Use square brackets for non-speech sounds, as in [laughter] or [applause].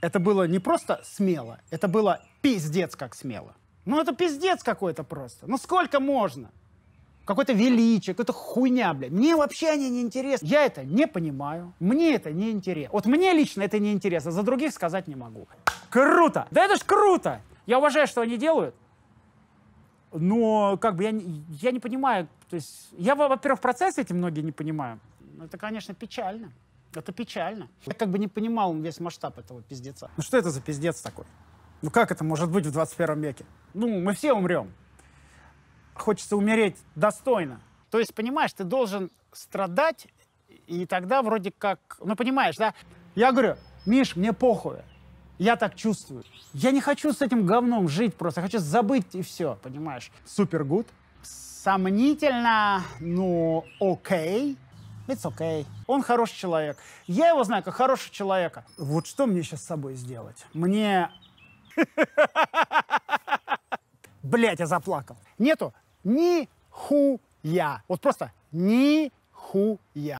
Это было не просто смело, это было пиздец как смело. Ну это пиздец какой-то просто. Ну сколько можно? Какое-то величие, какая-то хуйня, блядь. Мне вообще они не интересны. Я это не понимаю. Мне это не интересно. Вот мне лично это не интересно, за других сказать не могу. Круто! Да это ж круто! Я уважаю, что они делают. Но как бы я, я не понимаю, то есть я, во-первых, в процессе эти многие не понимаю. Ну, это, конечно, печально. Это печально. Я как бы не понимал весь масштаб этого пиздеца. Ну что это за пиздец такой? Ну как это может быть в 21 веке? Ну, мы все умрем. Хочется умереть достойно. То есть, понимаешь, ты должен страдать, и тогда вроде как... Ну, понимаешь, да? Я говорю, Миш, мне похуй. Я так чувствую. Я не хочу с этим говном жить просто. Я хочу забыть и все, понимаешь? Супер гуд. Сомнительно, ну, окей. It's okay. Он хороший человек. Я его знаю как хорошего человека. Вот что мне сейчас с собой сделать? Мне... [laughs] Блять, я заплакал. Нету ни хуя. Вот просто ни хуя.